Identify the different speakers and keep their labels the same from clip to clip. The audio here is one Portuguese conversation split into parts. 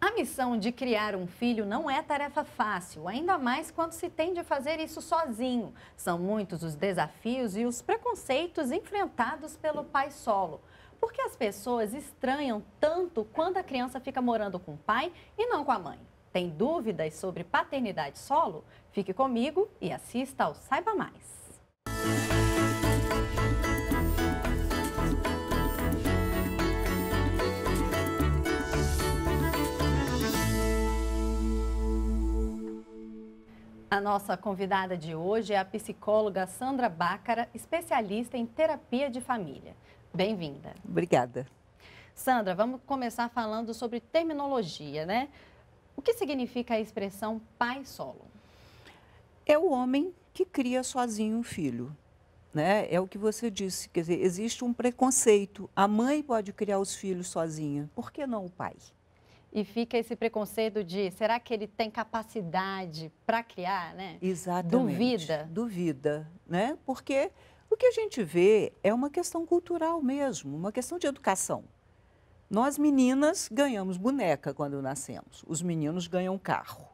Speaker 1: A missão de criar um filho não é tarefa fácil, ainda mais quando se tem de fazer isso sozinho. São muitos os desafios e os preconceitos enfrentados pelo pai solo. Por que as pessoas estranham tanto quando a criança fica morando com o pai e não com a mãe? Tem dúvidas sobre paternidade solo? Fique comigo e assista ao Saiba Mais. A nossa convidada de hoje é a psicóloga Sandra Bácara, especialista em terapia de família. Bem-vinda. Obrigada. Sandra, vamos começar falando sobre terminologia, né? O que significa a expressão pai solo?
Speaker 2: É o homem que cria sozinho um filho. Né? É o que você disse, quer dizer, existe um preconceito. A mãe pode criar os filhos sozinha, por que não o pai?
Speaker 1: E fica esse preconceito de será que ele tem capacidade para criar, né?
Speaker 2: Exatamente. Duvida. Duvida, né? Porque o que a gente vê é uma questão cultural mesmo, uma questão de educação. Nós meninas ganhamos boneca quando nascemos, os meninos ganham carro.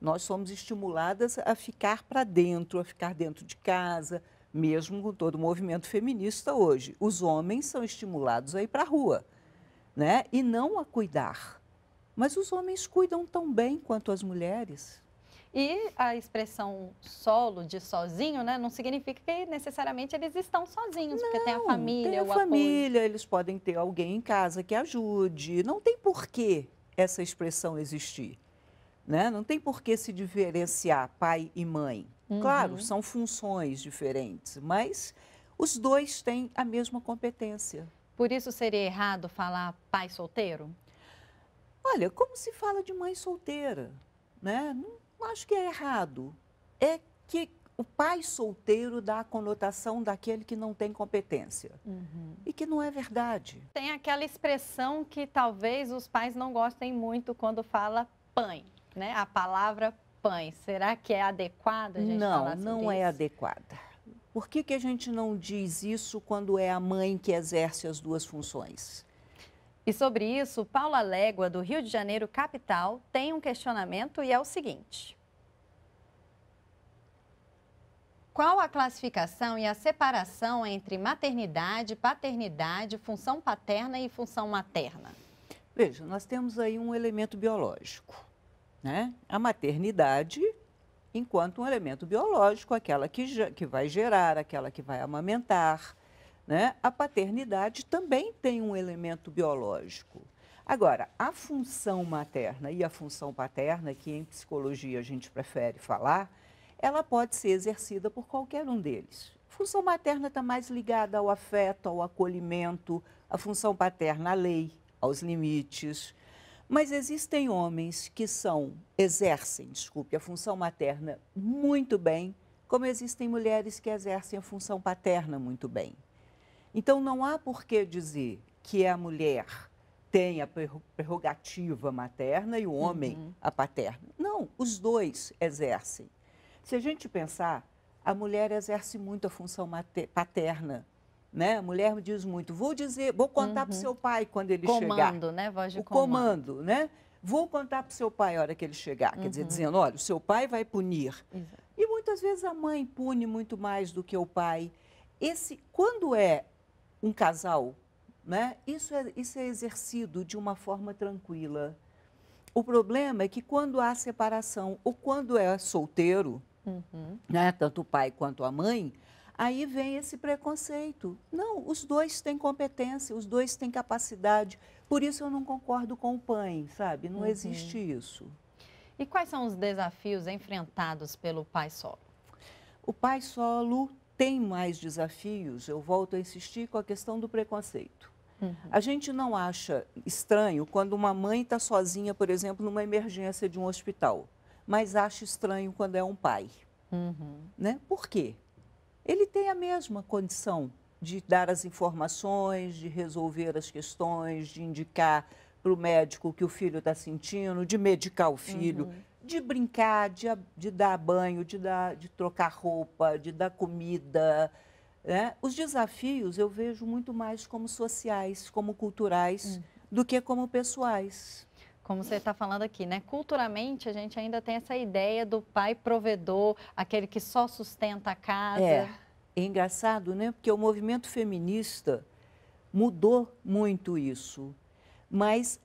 Speaker 2: Nós somos estimuladas a ficar para dentro, a ficar dentro de casa, mesmo com todo o movimento feminista hoje. Os homens são estimulados a ir para a rua, né? E não a cuidar mas os homens cuidam tão bem quanto as mulheres.
Speaker 1: E a expressão solo, de sozinho, né, não significa que necessariamente eles estão sozinhos, não, porque tem a família, tem a o família,
Speaker 2: apoio. eles podem ter alguém em casa que ajude. Não tem porquê essa expressão existir. Né? Não tem por que se diferenciar pai e mãe. Uhum. Claro, são funções diferentes, mas os dois têm
Speaker 1: a mesma competência. Por isso seria errado falar pai solteiro?
Speaker 2: Olha, como se fala de mãe solteira, né? Não, não acho que é errado. É que o pai solteiro dá a conotação daquele que não tem competência. Uhum.
Speaker 1: E que não é verdade. Tem aquela expressão que talvez os pais não gostem muito quando fala pai, né? A palavra pai. Será que é adequada a gente não, falar sobre Não, não é
Speaker 2: adequada. Por que, que a gente não diz isso quando
Speaker 1: é a mãe que exerce as duas funções? E sobre isso, Paula Légua, do Rio de Janeiro, capital, tem um questionamento e é o seguinte: Qual a classificação e a separação entre maternidade, paternidade, função paterna e função materna? Veja, nós temos
Speaker 2: aí um elemento biológico, né? A maternidade enquanto um elemento biológico, aquela que, que vai gerar, aquela que vai amamentar, né? A paternidade também tem um elemento biológico. Agora, a função materna e a função paterna, que em psicologia a gente prefere falar, ela pode ser exercida por qualquer um deles. A função materna está mais ligada ao afeto, ao acolhimento, a função paterna à lei, aos limites. Mas existem homens que são, exercem, desculpe, a função materna muito bem, como existem mulheres que exercem a função paterna muito bem. Então, não há por que dizer que a mulher tem a prerrogativa materna e o homem uhum. a paterna. Não, os dois exercem. Se a gente pensar, a mulher exerce muito a função paterna. Né? A mulher diz muito, vou dizer, vou contar uhum. para o seu pai quando ele comando, chegar. Comando, né? Voz de o comando. comando né? Vou contar para o seu pai a hora que ele chegar. Uhum. Quer dizer, uhum. dizendo, olha, o seu pai vai punir. Exato. E muitas vezes a mãe pune muito mais do que o pai. Esse, quando é um casal, né? Isso é, isso é exercido de uma forma tranquila. O problema é que quando há separação ou quando é solteiro, uhum. né, tanto o pai quanto a mãe, aí vem esse preconceito. Não, os dois têm competência, os dois têm capacidade. Por isso eu não concordo com o pai, sabe? Não uhum. existe isso.
Speaker 1: E quais são os desafios enfrentados pelo pai solo?
Speaker 2: O pai solo tem mais desafios, eu volto a insistir com a questão do preconceito. Uhum. A gente não acha estranho quando uma mãe está sozinha, por exemplo, numa emergência de um hospital, mas acha estranho quando é um pai. Uhum. Né? Por quê? Ele tem a mesma condição de dar as informações, de resolver as questões, de indicar para o médico o que o filho está sentindo, de medicar o filho. Uhum de brincar, de, de dar banho, de, dar, de trocar roupa, de dar comida. Né? Os desafios eu
Speaker 1: vejo muito mais como sociais, como culturais, hum. do que como pessoais como você está falando aqui, né? Culturalmente a gente ainda tem essa ideia do pai provedor, aquele que só sustenta a casa. É,
Speaker 2: é engraçado, né? Porque o movimento feminista mudou muito isso, mas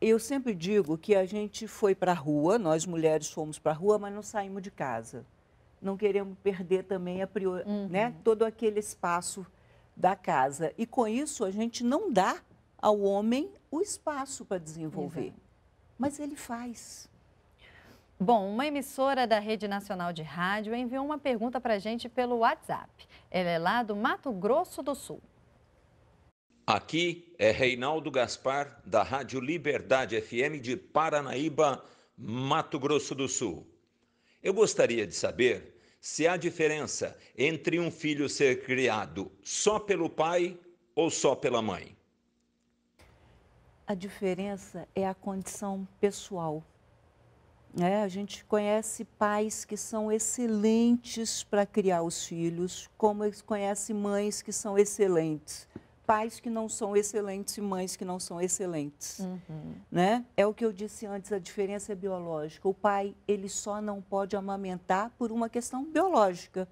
Speaker 2: eu sempre digo que a gente foi para a rua, nós mulheres fomos para a rua, mas não saímos de casa. Não queremos perder também a né, uhum. né, todo aquele espaço da casa. E com isso a gente não dá ao homem o espaço para desenvolver. Exato.
Speaker 1: Mas ele faz. Bom, uma emissora da Rede Nacional de Rádio enviou uma pergunta para a gente pelo WhatsApp. Ela é lá do Mato Grosso do Sul.
Speaker 2: Aqui é Reinaldo Gaspar, da Rádio Liberdade FM de Paranaíba, Mato Grosso do Sul. Eu gostaria de saber se há diferença entre um filho ser criado só pelo pai ou só pela mãe. A diferença é a condição pessoal. É, a gente conhece pais que são excelentes para criar os filhos, como conhece mães que são excelentes pais que não são excelentes e mães que não são excelentes, uhum. né? É o que eu disse antes, a diferença é biológica. O pai, ele só não pode amamentar por uma questão biológica,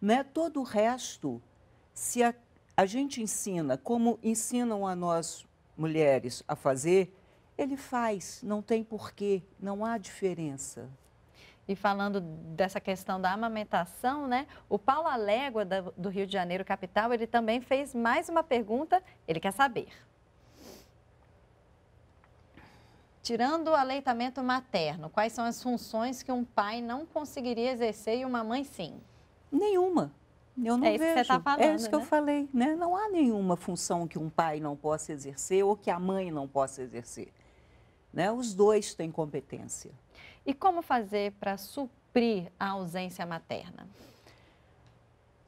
Speaker 2: né? Todo o resto, se a, a gente ensina, como ensinam a nós mulheres a fazer, ele
Speaker 1: faz, não tem porquê, não há diferença. E falando dessa questão da amamentação, né? O Paulo Alégua, do Rio de Janeiro, capital, ele também fez mais uma pergunta, ele quer saber. Tirando o aleitamento materno, quais são as funções que um pai não conseguiria exercer e uma mãe sim? Nenhuma. Eu não é isso vejo. Que você tá é falando, é isso que né? eu
Speaker 2: falei, né? Não há nenhuma função que um pai não possa exercer ou que a mãe não possa exercer. Né? Os dois têm competência.
Speaker 1: E como fazer para suprir a ausência materna?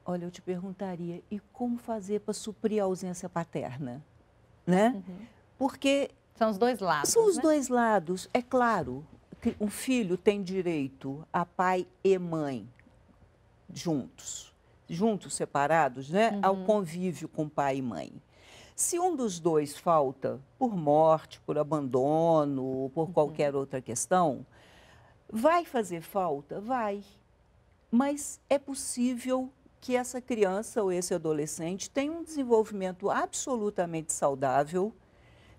Speaker 2: Olha, eu te perguntaria, e como fazer para suprir a ausência paterna? Né? Uhum.
Speaker 1: Porque. São os dois lados. São os né?
Speaker 2: dois lados, é claro. Que um filho tem direito a pai e mãe juntos, juntos, separados, né? Uhum. Ao convívio com pai e mãe. Se um dos dois falta por morte, por abandono, por uhum. qualquer outra questão, Vai fazer falta? Vai. Mas é possível que essa criança ou esse adolescente tenha um desenvolvimento absolutamente saudável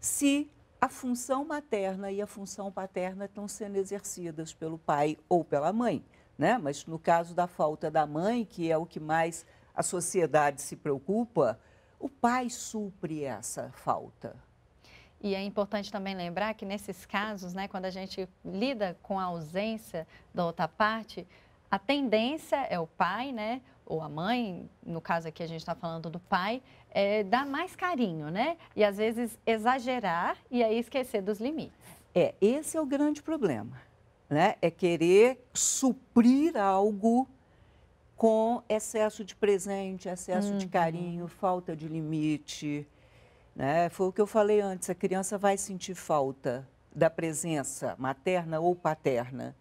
Speaker 2: se a função materna e a função paterna estão sendo exercidas pelo pai ou pela mãe. Né? Mas no caso da falta da mãe, que é o que mais a sociedade se preocupa, o pai supre essa falta.
Speaker 1: E é importante também lembrar que nesses casos, né, quando a gente lida com a ausência da outra parte, a tendência é o pai, né, ou a mãe, no caso aqui a gente está falando do pai, é dar mais carinho, né? E às vezes exagerar e aí esquecer dos limites.
Speaker 2: É, esse é o grande problema, né? É querer suprir algo com excesso de presente, excesso uhum. de carinho, falta de limite. Né? Foi o que eu falei antes: a criança vai sentir falta da presença materna ou paterna.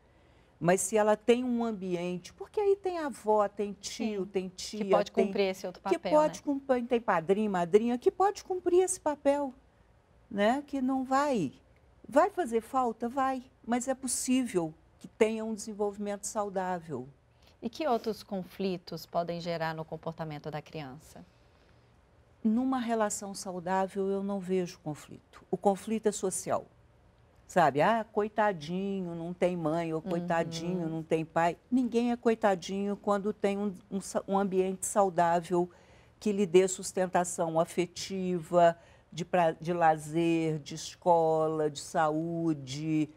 Speaker 2: Mas se ela tem um ambiente, porque aí tem avó, tem tio, Sim, tem tia. Que pode tem, cumprir esse outro papel. Que pode né? cumprir, tem padrinho, madrinha, que pode cumprir esse papel, né? Que não vai. Vai fazer falta? Vai. Mas é possível que tenha um desenvolvimento saudável.
Speaker 1: E que outros conflitos podem gerar no comportamento da criança?
Speaker 2: numa relação saudável eu não vejo conflito. O conflito é social. Sabe? Ah, coitadinho, não tem mãe, ou coitadinho, uhum. não tem pai. Ninguém é coitadinho quando tem um, um, um ambiente saudável que lhe dê sustentação afetiva, de, pra, de lazer, de escola, de saúde.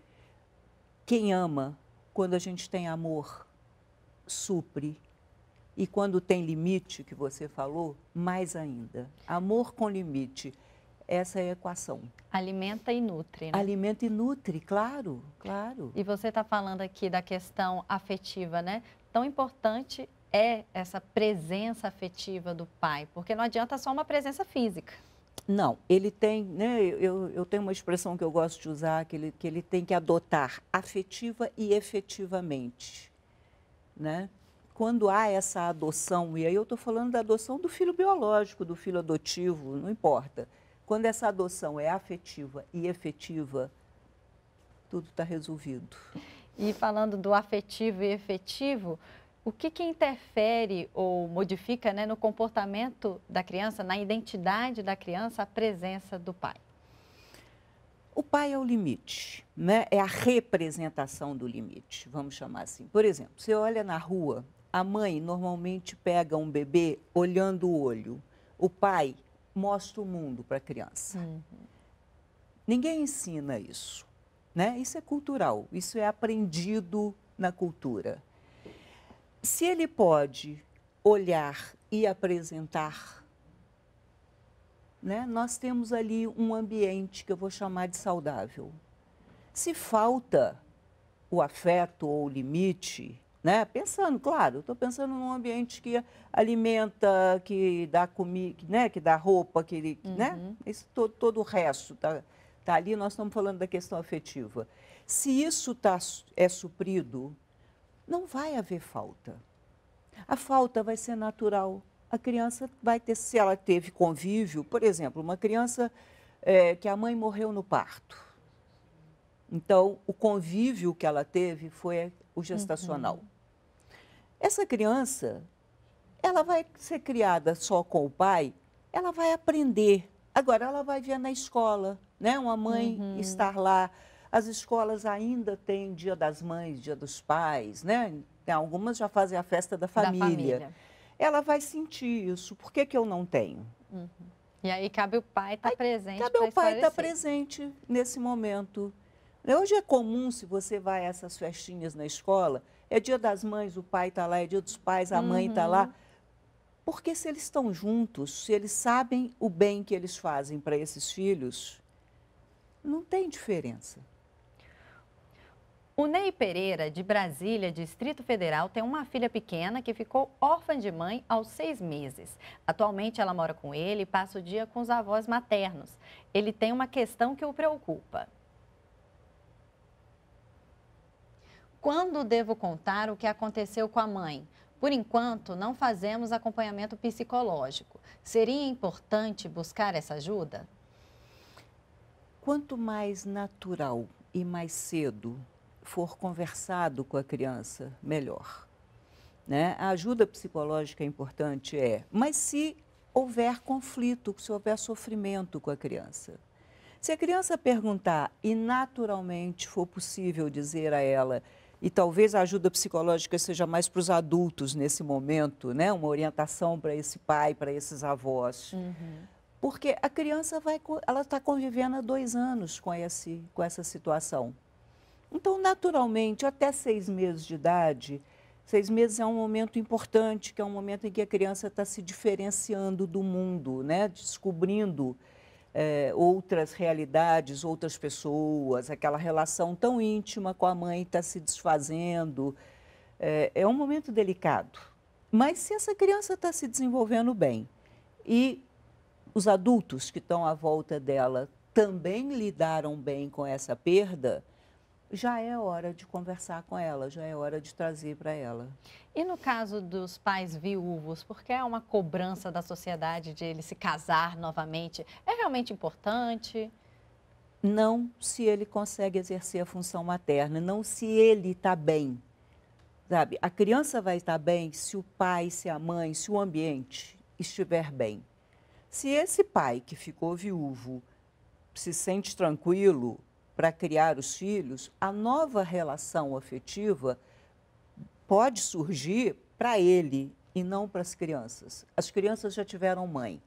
Speaker 2: Quem ama, quando a gente tem amor, supre e quando tem limite, que você falou, mais ainda. Amor com limite. Essa é a equação.
Speaker 1: Alimenta e nutre, né?
Speaker 2: Alimenta e nutre, claro,
Speaker 1: claro. E você está falando aqui da questão afetiva, né? Tão importante é essa presença afetiva do pai, porque não adianta só uma presença física.
Speaker 2: Não, ele tem, né, eu, eu tenho uma expressão que eu gosto de usar, que ele, que ele tem que adotar afetiva e efetivamente. Né? quando há essa adoção, e aí eu estou falando da adoção do filho biológico, do filho adotivo, não importa. Quando essa adoção é afetiva e efetiva, tudo está resolvido.
Speaker 1: E falando do afetivo e efetivo, o que, que interfere ou modifica né, no comportamento da criança, na identidade da criança, a presença do pai?
Speaker 2: O pai é o limite, né? é a representação do limite, vamos chamar assim. Por exemplo, você olha na rua, a mãe normalmente pega um bebê olhando o olho. O pai mostra o mundo para a criança. Uhum. Ninguém ensina isso, né? Isso é cultural, isso é aprendido na cultura. Se ele pode olhar e apresentar, né? Nós temos ali um ambiente que eu vou chamar de saudável. Se falta o afeto ou o limite, né? Pensando, claro, estou pensando num ambiente que alimenta, que dá comida, né? que dá roupa, que, né? uhum. né? Esse todo, todo o resto está tá ali. Nós estamos falando da questão afetiva. Se isso tá, é suprido, não vai haver falta. A falta vai ser natural. A criança vai ter, se ela teve convívio, por exemplo, uma criança é, que a mãe morreu no parto. Então, o convívio que ela teve foi o gestacional. Uhum. Essa criança, ela vai ser criada só com o pai, ela vai aprender. Agora, ela vai ver na escola, né? Uma mãe uhum. estar lá. As escolas ainda têm Dia das Mães, Dia dos Pais, né? Algumas já fazem a festa da família. Da família. Ela vai sentir isso. Por que, que eu não tenho?
Speaker 1: Uhum. E aí cabe o pai estar tá presente. Cabe o pai estar tá presente nesse momento.
Speaker 2: Né? Hoje é comum, se você vai a essas festinhas na escola, é dia das mães, o pai está lá, é dia dos pais, a tá uhum. mãe está lá. Porque se eles estão juntos, se eles sabem o bem que eles fazem para esses filhos, não tem diferença.
Speaker 1: O Ney Pereira, de Brasília, Distrito Federal, tem uma filha pequena que ficou órfã de mãe aos seis meses. Atualmente ela mora com ele e passa o dia com os avós maternos. Ele tem uma questão que o preocupa. Quando devo contar o que aconteceu com a mãe? Por enquanto, não fazemos acompanhamento psicológico. Seria importante buscar essa ajuda?
Speaker 2: Quanto mais natural e mais cedo for conversado com a criança, melhor. Né? A ajuda psicológica é importante, é. Mas se houver conflito, se houver sofrimento com a criança, se a criança perguntar e naturalmente for possível dizer a ela e talvez a ajuda psicológica seja mais para os adultos nesse momento, né? Uma orientação para esse pai, para esses avós. Uhum. Porque a criança vai, ela está convivendo há dois anos com, esse, com essa situação. Então, naturalmente, até seis meses de idade, seis meses é um momento importante, que é um momento em que a criança está se diferenciando do mundo, né? Descobrindo é, outras realidades, outras pessoas, aquela relação tão íntima com a mãe está se desfazendo. É, é um momento delicado. Mas se essa criança está se desenvolvendo bem e os adultos que estão à volta dela também lidaram bem com essa perda, já é hora de conversar com ela, já é hora de trazer para ela. E
Speaker 1: no caso dos pais viúvos, porque é uma cobrança da sociedade de ele se casar novamente, é realmente importante? Não se ele consegue
Speaker 2: exercer a função materna, não se ele está bem. Sabe, a criança vai estar tá bem se o pai, se a mãe, se o ambiente estiver bem. Se esse pai que ficou viúvo se sente tranquilo, para criar os filhos, a nova relação afetiva pode surgir para ele e não para as crianças. As crianças já tiveram mãe.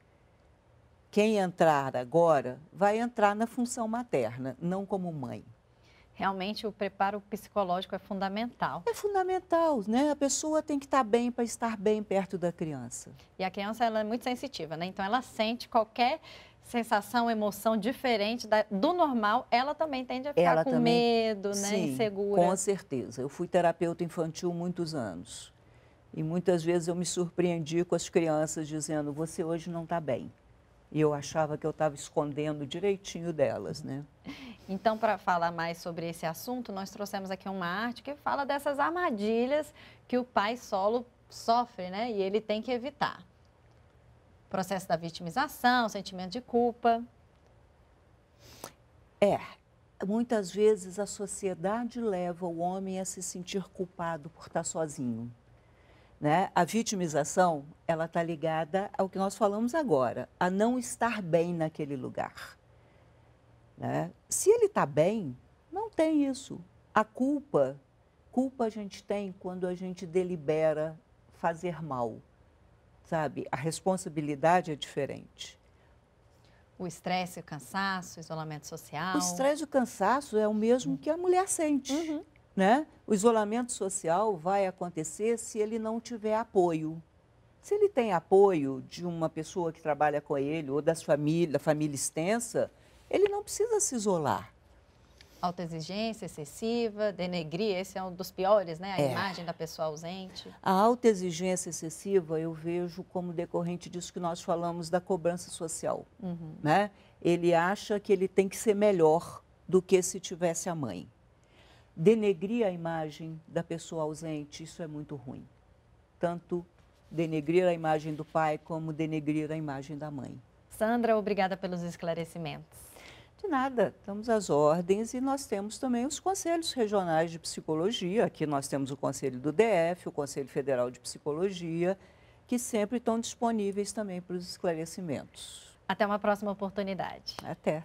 Speaker 2: Quem entrar agora vai entrar na função materna, não como mãe.
Speaker 1: Realmente o preparo psicológico é fundamental. É fundamental, né? A pessoa
Speaker 2: tem que estar bem para estar bem perto da criança.
Speaker 1: E a criança ela é muito sensitiva, né? Então ela sente qualquer sensação, emoção diferente da, do normal, ela também tende a ficar ela com também, medo, né? Sim, insegura. Com
Speaker 2: certeza. Eu fui terapeuta infantil muitos anos. E muitas vezes eu me surpreendi com as crianças dizendo: Você hoje não está bem. E eu achava que eu estava escondendo direitinho delas, né?
Speaker 1: Então, para falar mais sobre esse assunto, nós trouxemos aqui uma arte que fala dessas armadilhas que o pai solo sofre, né? E ele tem que evitar processo da vitimização, sentimento de culpa.
Speaker 2: É. Muitas vezes a sociedade leva o homem a se sentir culpado por estar sozinho. Né? A vitimização, ela está ligada ao que nós falamos agora, a não estar bem naquele lugar. Né? Se ele está bem, não tem isso. A culpa, culpa a gente tem quando a gente delibera fazer mal sabe? A responsabilidade é diferente.
Speaker 1: O estresse, o cansaço, o isolamento social. O estresse
Speaker 2: e o cansaço é o mesmo uhum. que a mulher sente, uhum. né? O isolamento social vai acontecer se ele não tiver apoio. Se ele tem apoio de uma pessoa que trabalha com ele ou das família, da família extensa, ele não precisa se isolar
Speaker 1: alta exigência excessiva, denegrir, esse é um dos piores, né? A é. imagem da pessoa ausente.
Speaker 2: A alta exigência excessiva eu vejo como decorrente disso que nós falamos da cobrança social, uhum. né? Ele acha que ele tem que ser melhor do que se tivesse a mãe. Denegrir a imagem da pessoa ausente, isso é muito ruim. Tanto denegrir a imagem do pai como denegrir a imagem da mãe.
Speaker 1: Sandra, obrigada pelos esclarecimentos.
Speaker 2: Que nada, estamos às ordens e nós temos também os conselhos regionais de psicologia. Aqui nós temos o Conselho do DF, o Conselho Federal de Psicologia, que sempre estão disponíveis também para os esclarecimentos.
Speaker 1: Até uma próxima oportunidade. Até.